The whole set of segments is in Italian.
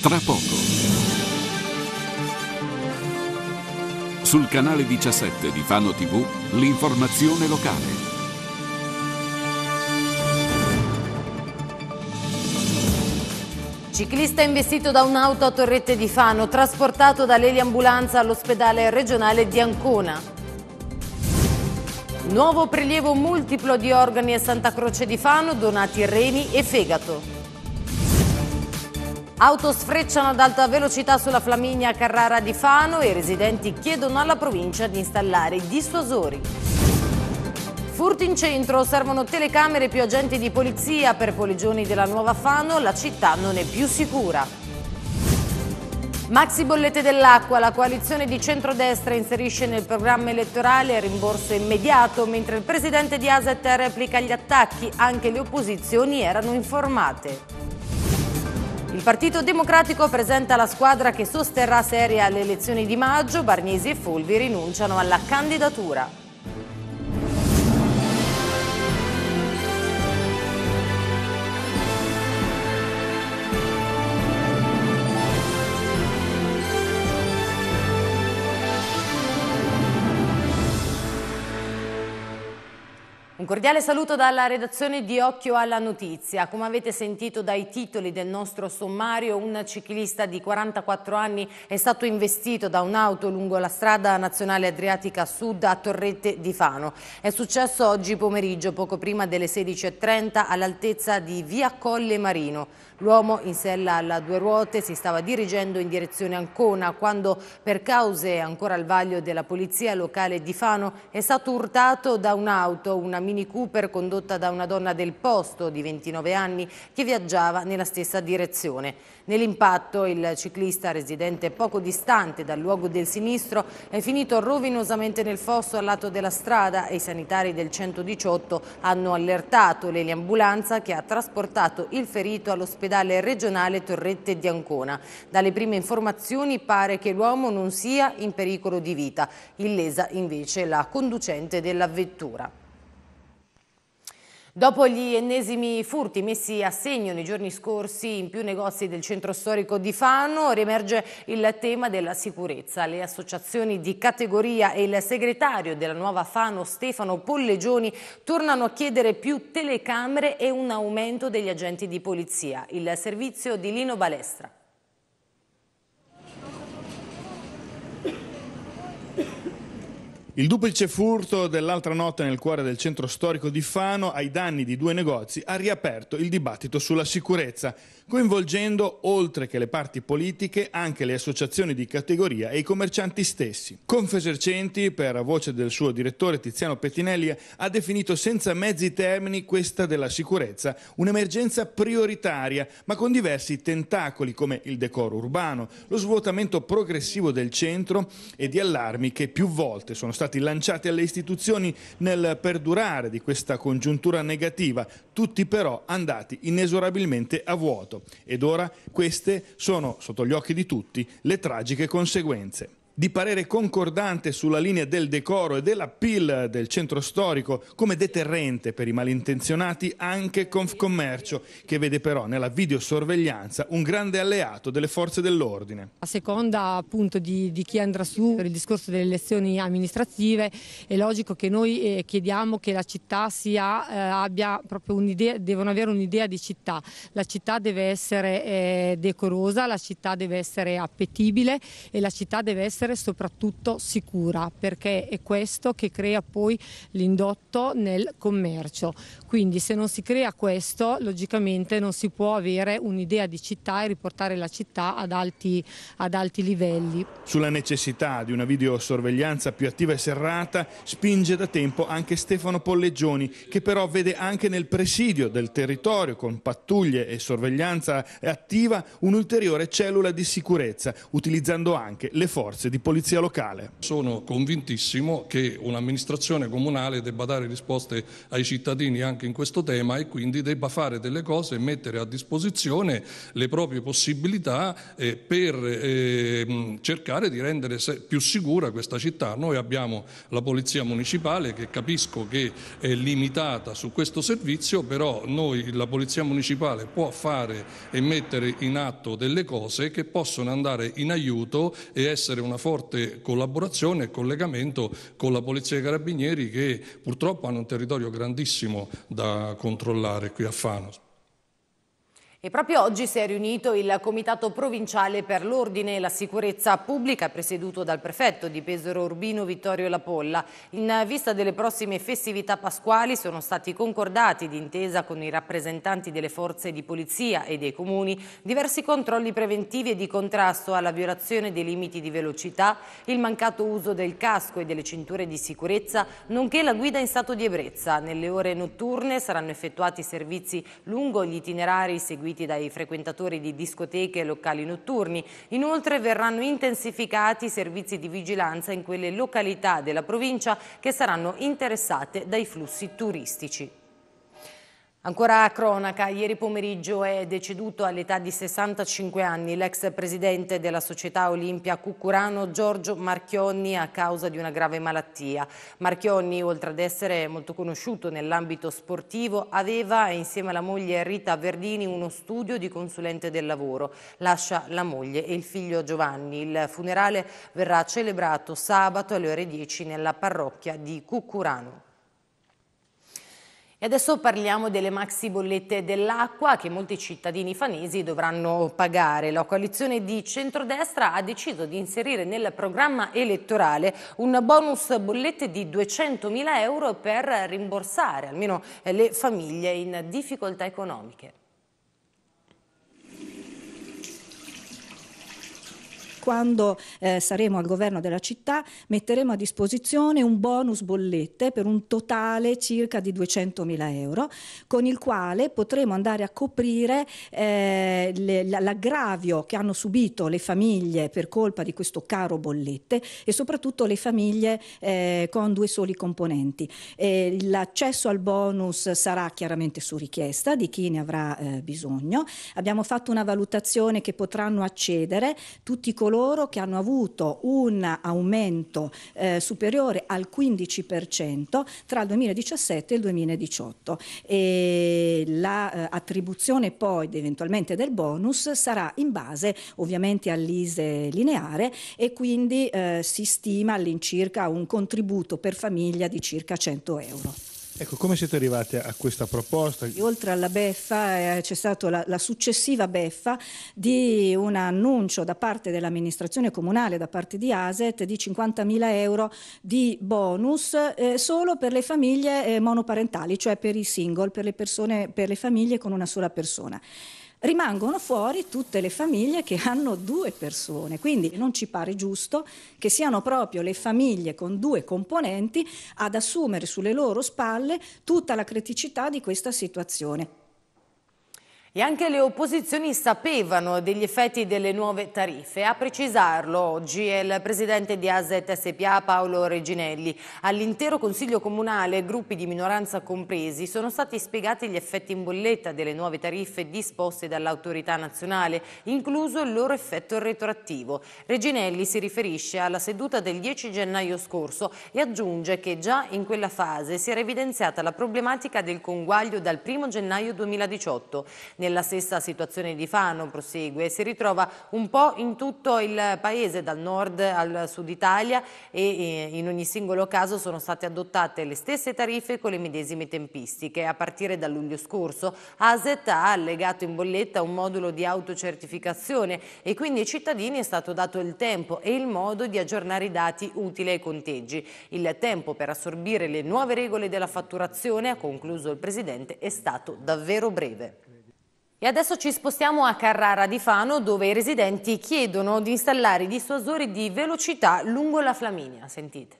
Tra poco. Sul canale 17 di Fano TV, l'informazione locale. Ciclista investito da un'auto a Torrette di Fano, trasportato dall'eliambulanza all'ospedale regionale di Ancona. Nuovo prelievo multiplo di organi a Santa Croce di Fano, donati reni e fegato. Auto sfrecciano ad alta velocità sulla Flaminia Carrara di Fano e i residenti chiedono alla provincia di installare i dissuasori. Furti in centro, servono telecamere più agenti di polizia per poligioni della nuova Fano, la città non è più sicura. Maxi bollette dell'acqua, la coalizione di centrodestra inserisce nel programma elettorale il rimborso immediato, mentre il presidente di Aset replica gli attacchi, anche le opposizioni erano informate. Il Partito Democratico presenta la squadra che sosterrà Serie alle elezioni di maggio. Barnesi e Fulvi rinunciano alla candidatura. Un cordiale saluto dalla redazione di Occhio alla Notizia. Come avete sentito dai titoli del nostro sommario, un ciclista di 44 anni è stato investito da un'auto lungo la strada nazionale Adriatica Sud a Torrette di Fano. È successo oggi pomeriggio, poco prima delle 16.30, all'altezza di Via Colle Marino. L'uomo in sella alla due ruote si stava dirigendo in direzione Ancona quando per cause ancora al vaglio della polizia locale di Fano è stato urtato da un'auto, una Mini Cooper condotta da una donna del posto di 29 anni che viaggiava nella stessa direzione. Nell'impatto il ciclista residente poco distante dal luogo del sinistro è finito rovinosamente nel fosso al lato della strada e i sanitari del 118 hanno allertato l'eliambulanza che ha trasportato il ferito all'ospedale all'ospedale regionale Torrette di Ancona. Dalle prime informazioni pare che l'uomo non sia in pericolo di vita, illesa invece la conducente della vettura. Dopo gli ennesimi furti messi a segno nei giorni scorsi in più negozi del centro storico di Fano, riemerge il tema della sicurezza. Le associazioni di categoria e il segretario della nuova Fano, Stefano Pollegioni, tornano a chiedere più telecamere e un aumento degli agenti di polizia. Il servizio di Lino Balestra. Il duplice furto dell'altra notte nel cuore del centro storico di Fano, ai danni di due negozi, ha riaperto il dibattito sulla sicurezza, coinvolgendo, oltre che le parti politiche, anche le associazioni di categoria e i commercianti stessi. Confesercenti, per voce del suo direttore Tiziano Pettinelli, ha definito senza mezzi termini questa della sicurezza un'emergenza prioritaria, ma con diversi tentacoli come il decoro urbano, lo svuotamento progressivo del centro e di allarmi che più volte sono stati stati lanciati alle istituzioni nel perdurare di questa congiuntura negativa, tutti però andati inesorabilmente a vuoto. Ed ora queste sono, sotto gli occhi di tutti, le tragiche conseguenze di parere concordante sulla linea del decoro e dell'appeal del centro storico come deterrente per i malintenzionati anche Confcommercio, che vede però nella videosorveglianza un grande alleato delle forze dell'ordine. A seconda appunto di, di, chi andrà su per il discorso delle elezioni amministrative è logico che noi eh, chiediamo che la città sia, eh, abbia proprio un'idea, devono avere un'idea di città. La città deve essere eh, decorosa, la città deve essere appetibile e la città deve essere essere soprattutto sicura perché è questo che crea poi l'indotto nel commercio. Quindi se non si crea questo logicamente non si può avere un'idea di città e riportare la città ad alti, ad alti livelli. Sulla necessità di una videosorveglianza più attiva e serrata spinge da tempo anche Stefano Polleggioni che però vede anche nel presidio del territorio con pattuglie e sorveglianza attiva un'ulteriore cellula di sicurezza utilizzando anche le forze di di polizia locale. Sono convintissimo che un'amministrazione comunale debba dare risposte ai cittadini anche in questo tema e quindi debba fare delle cose e mettere a disposizione le proprie possibilità eh, per ehm, cercare di rendere più sicura questa città. Noi abbiamo la polizia municipale che capisco che è limitata su questo servizio, però noi la polizia municipale può fare e mettere in atto delle cose che possono andare in aiuto e essere una forte collaborazione e collegamento con la Polizia dei Carabinieri che purtroppo hanno un territorio grandissimo da controllare qui a Fano. E proprio oggi si è riunito il Comitato Provinciale per l'Ordine e la Sicurezza Pubblica, presieduto dal prefetto di Pesaro Urbino Vittorio Lapolla. In vista delle prossime festività pasquali sono stati concordati, d'intesa con i rappresentanti delle forze di polizia e dei comuni, diversi controlli preventivi e di contrasto alla violazione dei limiti di velocità, il mancato uso del casco e delle cinture di sicurezza, nonché la guida in stato di ebbrezza. Nelle ore notturne saranno effettuati servizi lungo gli itinerari seguiti gestiti dai frequentatori di discoteche e locali notturni. Inoltre verranno intensificati i servizi di vigilanza in quelle località della provincia che saranno interessate dai flussi turistici. Ancora a cronaca, ieri pomeriggio è deceduto all'età di 65 anni l'ex presidente della società Olimpia Cucurano Giorgio Marchionni a causa di una grave malattia. Marchionni, oltre ad essere molto conosciuto nell'ambito sportivo, aveva insieme alla moglie Rita Verdini uno studio di consulente del lavoro. Lascia la moglie e il figlio Giovanni. Il funerale verrà celebrato sabato alle ore 10 nella parrocchia di Cucurano adesso parliamo delle maxi bollette dell'acqua che molti cittadini fanesi dovranno pagare. La coalizione di centrodestra ha deciso di inserire nel programma elettorale un bonus bollette di 200.000 euro per rimborsare almeno le famiglie in difficoltà economiche. quando eh, saremo al governo della città metteremo a disposizione un bonus bollette per un totale circa di 200.000 euro con il quale potremo andare a coprire eh, le, l'aggravio che hanno subito le famiglie per colpa di questo caro bollette e soprattutto le famiglie eh, con due soli componenti. Eh, l'accesso al bonus sarà chiaramente su richiesta di chi ne avrà eh, bisogno. Abbiamo fatto una valutazione che potranno accedere tutti coloro coloro che hanno avuto un aumento eh, superiore al 15% tra il 2017 e il 2018 e l'attribuzione la, eh, poi eventualmente del bonus sarà in base ovviamente all'ISE lineare e quindi eh, si stima all'incirca un contributo per famiglia di circa 100 euro. Ecco, come siete arrivati a questa proposta? Oltre alla beffa eh, c'è stata la, la, successiva beffa di un annuncio da parte dell'amministrazione comunale, da parte di ASET, di 50.000 euro di bonus eh, solo per le famiglie eh, monoparentali, cioè per i single, per le, persone, per le famiglie con una sola persona rimangono fuori tutte le famiglie che hanno due persone, quindi non ci pare giusto che siano proprio le famiglie con due componenti ad assumere sulle loro spalle tutta la criticità di questa situazione. E anche le opposizioni sapevano degli effetti delle nuove tariffe. A precisarlo oggi è il presidente di ASET SPA Paolo Reginelli. All'intero Consiglio Comunale, gruppi di minoranza compresi, sono stati spiegati gli effetti in bolletta delle nuove tariffe disposte dall'autorità nazionale, incluso il loro effetto retroattivo. Reginelli si riferisce alla seduta del 10 gennaio scorso e aggiunge che già in quella fase si era evidenziata la problematica del conguaglio dal 1 gennaio 2018 nella stessa situazione di Fano, prosegue, si ritrova un po' in tutto il paese, dal nord al sud Italia e in ogni singolo caso sono state adottate le stesse tariffe con le medesime tempistiche. A partire da luglio scorso ASET ha allegato in bolletta un modulo di autocertificazione e quindi ai cittadini è stato dato il tempo e il modo di aggiornare i dati utili ai conteggi. Il tempo per assorbire le nuove regole della fatturazione, ha concluso il Presidente, è stato davvero breve. E adesso ci spostiamo a Carrara di Fano dove i residenti chiedono di installare i dissuasori di velocità lungo la Flaminia. Sentite.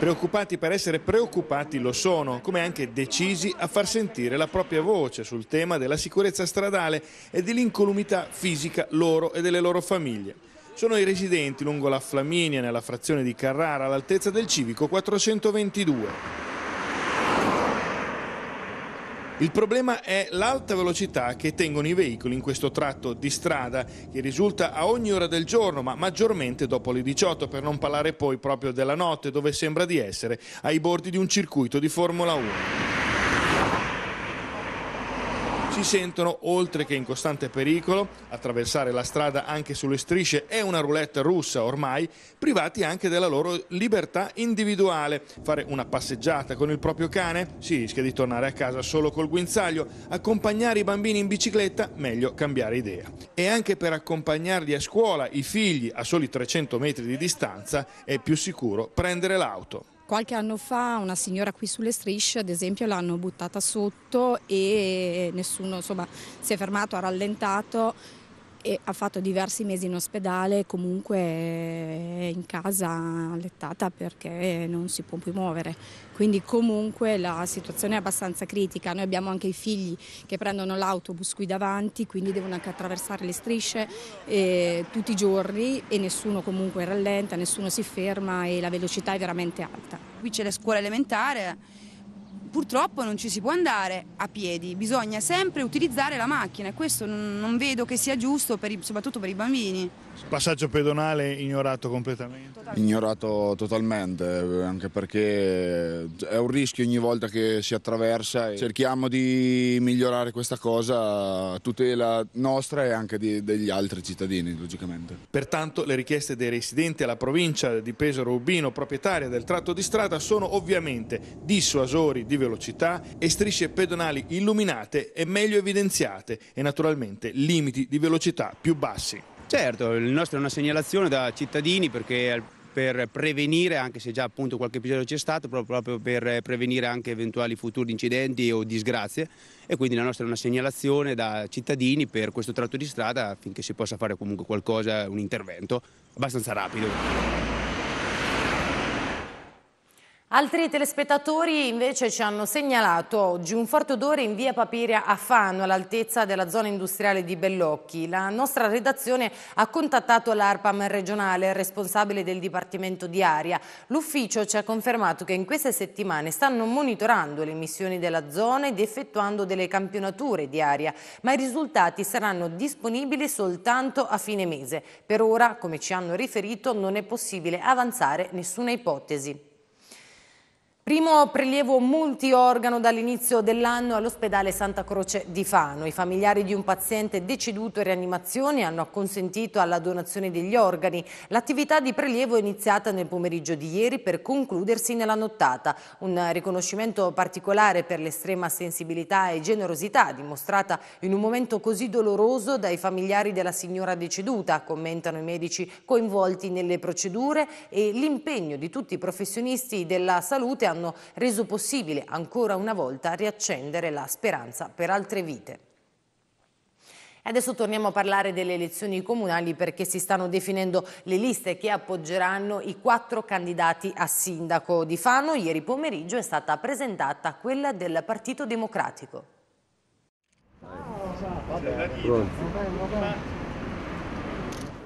Preoccupati per essere preoccupati lo sono, come anche decisi a far sentire la propria voce sul tema della sicurezza stradale e dell'incolumità fisica loro e delle loro famiglie. Sono i residenti lungo la Flaminia, nella frazione di Carrara, all'altezza del civico 422. Il problema è l'alta velocità che tengono i veicoli in questo tratto di strada che risulta a ogni ora del giorno ma maggiormente dopo le 18 per non parlare poi proprio della notte dove sembra di essere ai bordi di un circuito di Formula 1 si sentono, oltre che in costante pericolo, attraversare la strada anche sulle strisce è una roulette russa ormai, privati anche della loro libertà individuale. Fare una passeggiata con il proprio cane? Si rischia di tornare a casa solo col guinzaglio. Accompagnare i bambini in bicicletta? Meglio cambiare idea. E anche per accompagnarli a scuola i figli a soli 300 metri di distanza è più sicuro prendere l'auto. Qualche anno fa una signora qui sulle strisce, ad esempio, l'hanno buttata sotto e nessuno insomma, si è fermato, ha rallentato e ha fatto diversi mesi in ospedale, comunque è in casa allettata perché non si può più muovere. Quindi comunque la situazione è abbastanza critica. Noi abbiamo anche i figli che prendono l'autobus qui davanti, quindi devono anche attraversare le strisce eh, tutti i giorni e nessuno comunque rallenta, nessuno si ferma e la velocità è veramente alta. Qui c'è la scuola elementare purtroppo non ci si può andare a piedi, bisogna sempre utilizzare la macchina e questo non vedo che sia giusto per i, soprattutto per i bambini. Passaggio pedonale ignorato completamente? Ignorato totalmente, anche perché è un rischio ogni volta che si attraversa. Cerchiamo di migliorare questa cosa a tutela nostra e anche di, degli altri cittadini, logicamente. Pertanto le richieste dei residenti alla provincia di Pesaro Urbino, proprietaria del tratto di strada, sono ovviamente dissuasori, diversi velocità e strisce pedonali illuminate e meglio evidenziate e naturalmente limiti di velocità più bassi. Certo, il nostro è una segnalazione da cittadini perché per prevenire, anche se già appunto qualche episodio c'è stato, proprio, proprio per prevenire anche eventuali futuri incidenti o disgrazie e quindi la nostra è una segnalazione da cittadini per questo tratto di strada affinché si possa fare comunque qualcosa, un intervento abbastanza rapido. Altri telespettatori invece ci hanno segnalato oggi un forte odore in via Papiria a Fano, all'altezza della zona industriale di Bellocchi. La nostra redazione ha contattato l'ARPAM regionale, responsabile del Dipartimento di Aria. L'ufficio ci ha confermato che in queste settimane stanno monitorando le emissioni della zona ed effettuando delle campionature di aria, ma i risultati saranno disponibili soltanto a fine mese. Per ora, come ci hanno riferito, non è possibile avanzare nessuna ipotesi. Primo prelievo multiorgano dall'inizio dell'anno all'ospedale Santa Croce di Fano. I familiari di un paziente deceduto in rianimazione hanno consentito alla donazione degli organi. L'attività di prelievo è iniziata nel pomeriggio di ieri per concludersi nella nottata. Un riconoscimento particolare per l'estrema sensibilità e generosità dimostrata in un momento così doloroso dai familiari della signora deceduta, commentano i medici coinvolti nelle procedure e l'impegno di tutti i professionisti della salute hanno hanno reso possibile ancora una volta riaccendere la speranza per altre vite. Adesso torniamo a parlare delle elezioni comunali perché si stanno definendo le liste che appoggeranno i quattro candidati a sindaco di Fano. Ieri pomeriggio è stata presentata quella del Partito Democratico. Pronto.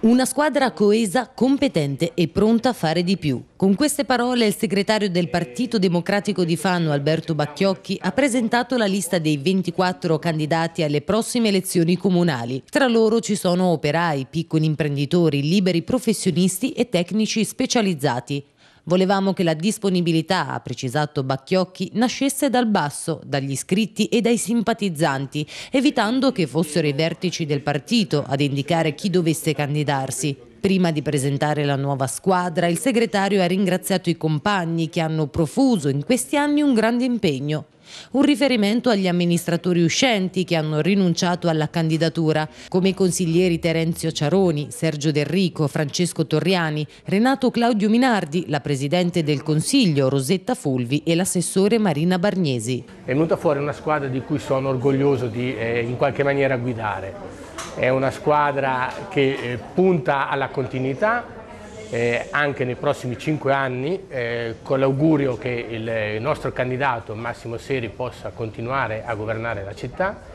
Una squadra coesa, competente e pronta a fare di più. Con queste parole il segretario del Partito Democratico di Fanno, Alberto Bacchiocchi, ha presentato la lista dei 24 candidati alle prossime elezioni comunali. Tra loro ci sono operai, piccoli imprenditori, liberi professionisti e tecnici specializzati. Volevamo che la disponibilità, ha precisato Bacchiocchi, nascesse dal basso, dagli iscritti e dai simpatizzanti, evitando che fossero i vertici del partito ad indicare chi dovesse candidarsi. Prima di presentare la nuova squadra, il segretario ha ringraziato i compagni che hanno profuso in questi anni un grande impegno. Un riferimento agli amministratori uscenti che hanno rinunciato alla candidatura, come i consiglieri Terenzio Ciaroni, Sergio Derrico, Francesco Torriani, Renato Claudio Minardi, la Presidente del Consiglio Rosetta Fulvi e l'assessore Marina Bargnesi. È venuta fuori una squadra di cui sono orgoglioso di eh, in qualche maniera guidare. È una squadra che eh, punta alla continuità, eh, anche nei prossimi cinque anni eh, con l'augurio che il nostro candidato Massimo Seri possa continuare a governare la città.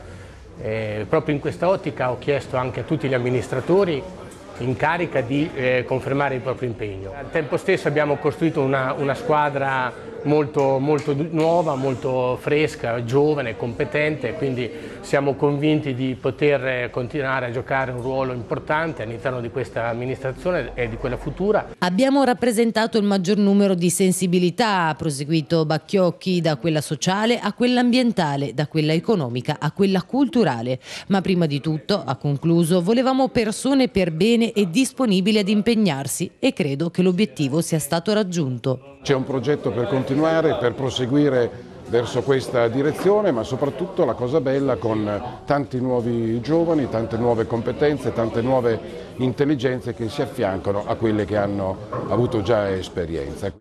Eh, proprio in questa ottica ho chiesto anche a tutti gli amministratori in carica di eh, confermare il proprio impegno. Al tempo stesso abbiamo costruito una, una squadra molto, molto, nuova, molto fresca, giovane, competente, quindi siamo convinti di poter eh, continuare a giocare un ruolo importante all'interno di questa amministrazione e di quella futura. Abbiamo rappresentato il maggior numero di sensibilità, ha proseguito Bacchiocchi, da quella sociale a quella ambientale, da quella economica a quella culturale. Ma prima di tutto, ha concluso, volevamo persone per bene e disponibile ad impegnarsi e credo che l'obiettivo sia stato raggiunto. C'è un progetto per continuare, per proseguire verso questa direzione, ma soprattutto la cosa bella con tanti nuovi giovani, tante nuove competenze, tante nuove intelligenze che si affiancano a quelle che hanno avuto già esperienza.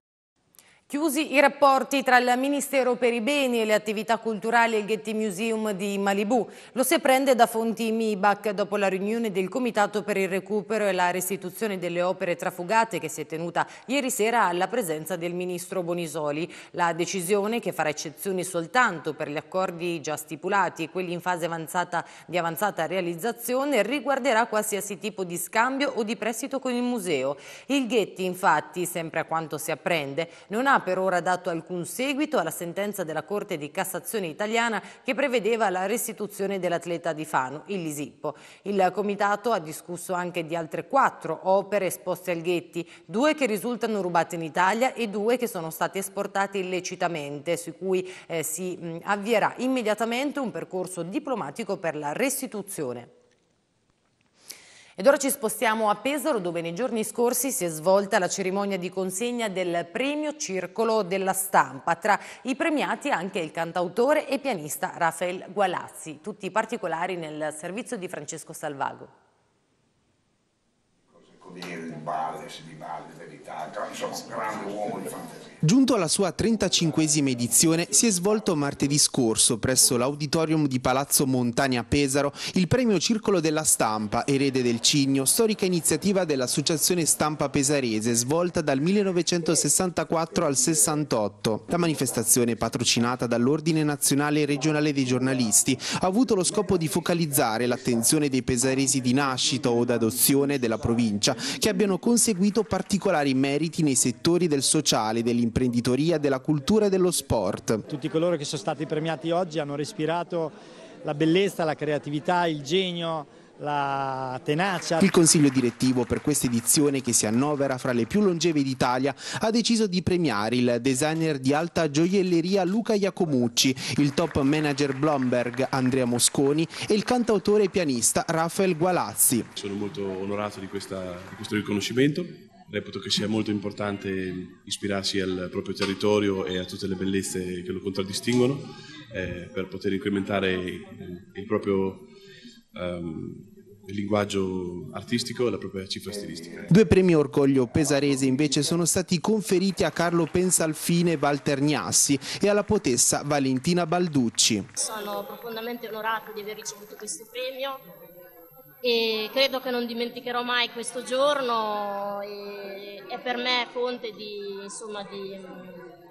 Chiusi i rapporti tra il Ministero per i Beni e le attività culturali e il Getty Museum di Malibu. Lo si prende da fonti MIBAC dopo la riunione del Comitato per il recupero e la restituzione delle opere trafugate che si è tenuta ieri sera alla presenza del Ministro Bonisoli. La decisione, che farà eccezione soltanto per gli accordi già stipulati e quelli in fase avanzata, di avanzata realizzazione, riguarderà qualsiasi tipo di scambio o di prestito con il museo. Il Getty, infatti, sempre a quanto si apprende, non ha ha per ora dato alcun seguito alla sentenza della Corte di Cassazione italiana che prevedeva la restituzione dell'atleta di Fano, il Lisippo. Il Comitato ha discusso anche di altre quattro opere esposte al Ghetti, due che risultano rubate in Italia e due che sono state esportate illecitamente, su cui eh, si mh, avvierà immediatamente un percorso diplomatico per la restituzione. Ed ora ci spostiamo a Pesaro dove nei giorni scorsi si è svolta la cerimonia di consegna del premio Circolo della Stampa. Tra i premiati anche il cantautore e pianista Rafael Gualazzi. Tutti i particolari nel servizio di Francesco Salvago. Cose come il ballo, si diballe, verità, insomma un grande uomo di fantasia. Giunto alla sua 35esima edizione, si è svolto martedì scorso presso l'auditorium di Palazzo Montani a Pesaro il premio Circolo della Stampa, erede del Cigno, storica iniziativa dell'Associazione Stampa Pesarese, svolta dal 1964 al 68. La manifestazione, patrocinata dall'Ordine Nazionale e Regionale dei Giornalisti, ha avuto lo scopo di focalizzare l'attenzione dei pesaresi di nascita o d'adozione della provincia, che abbiano conseguito particolari meriti nei settori del sociale, dell'impresa dell'imprenditoria, della cultura e dello sport. Tutti coloro che sono stati premiati oggi hanno respirato la bellezza, la creatività, il genio, la tenacia. Il consiglio direttivo per questa edizione, che si annovera fra le più longeve d'Italia, ha deciso di premiare il designer di alta gioielleria Luca Iacomucci, il top manager Blomberg Andrea Mosconi e il cantautore e pianista Rafael Gualazzi. Sono molto onorato di, questa, di questo riconoscimento reputo che sia molto importante ispirarsi al proprio territorio e a tutte le bellezze che lo contraddistinguono eh, per poter incrementare eh, il proprio um, il linguaggio artistico e la propria cifra stilistica. Due premi orgoglio Pesarese invece sono stati conferiti a Carlo Pensalfine Walter Gnassi e alla potessa Valentina Balducci. Sono profondamente onorata di aver ricevuto questo premio e credo che non dimenticherò mai questo giorno e è per me fonte di, insomma, di,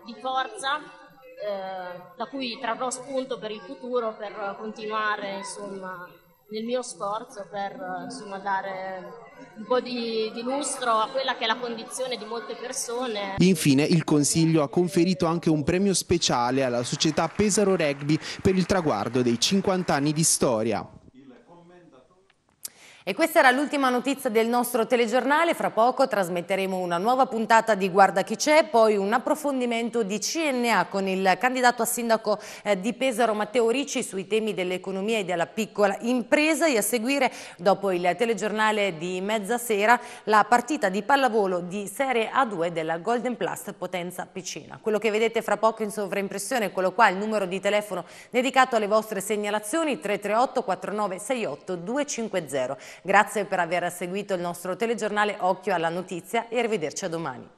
di forza eh, da cui trarrò spunto per il futuro per continuare insomma, nel mio sforzo per insomma, dare un po' di, di, lustro a quella che è la condizione di molte persone. Infine il Consiglio ha conferito anche un premio speciale alla società Pesaro Rugby per il traguardo dei 50 anni di storia. E questa era l'ultima notizia del nostro telegiornale, fra poco trasmetteremo una nuova puntata di Guarda chi c'è, poi un approfondimento di CNA con il candidato a sindaco eh, di Pesaro Matteo Ricci sui temi dell'economia e della piccola impresa e a seguire dopo il telegiornale di mezzasera la partita di pallavolo di Serie A2 della Golden Plus Potenza Piccina. Quello che vedete fra poco in sovraimpressione è quello qua, il numero di telefono dedicato alle vostre segnalazioni 338 4968 250. Grazie per aver seguito il nostro telegiornale Occhio alla Notizia e arrivederci a domani.